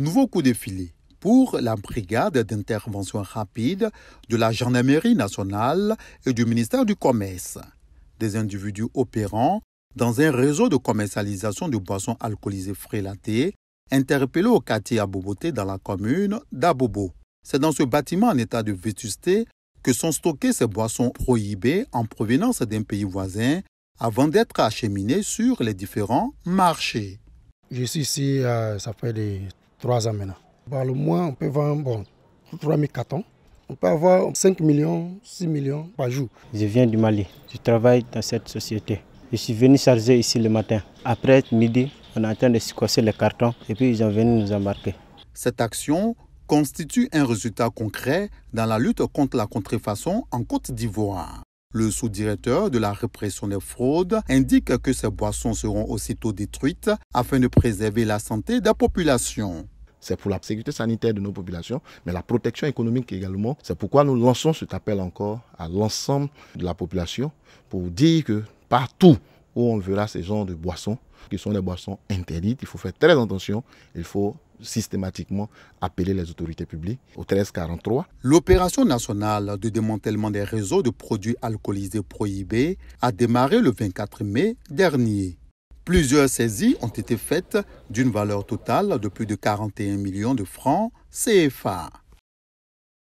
Nouveau coup de filet pour la brigade d'intervention rapide de la gendarmerie nationale et du ministère du Commerce. Des individus opérant dans un réseau de commercialisation de boissons alcoolisées frélatées interpellés au quartier Aboboté dans la commune d'Abobo. C'est dans ce bâtiment en état de vétusté que sont stockées ces boissons prohibées en provenance d'un pays voisin avant d'être acheminées sur les différents marchés. Je suis ici, euh, ça fait les trois ans maintenant. Au le on peut vendre bon, 3 000 cartons. On peut avoir 5 millions, 6 millions par jour. Je viens du Mali. Je travaille dans cette société. Je suis venu charger ici le matin. Après midi, on a en train de les cartons et puis ils sont venus nous embarquer. Cette action constitue un résultat concret dans la lutte contre la contrefaçon en Côte d'Ivoire. Le sous-directeur de la répression des fraudes indique que ces boissons seront aussitôt détruites afin de préserver la santé de des population. C'est pour la sécurité sanitaire de nos populations, mais la protection économique également. C'est pourquoi nous lançons cet appel encore à l'ensemble de la population pour dire que partout où on verra ces genres de boissons, qui sont des boissons interdites, il faut faire très attention, il faut systématiquement appeler les autorités publiques au 1343. L'opération nationale de démantèlement des réseaux de produits alcoolisés prohibés a démarré le 24 mai dernier. Plusieurs saisies ont été faites d'une valeur totale de plus de 41 millions de francs CFA.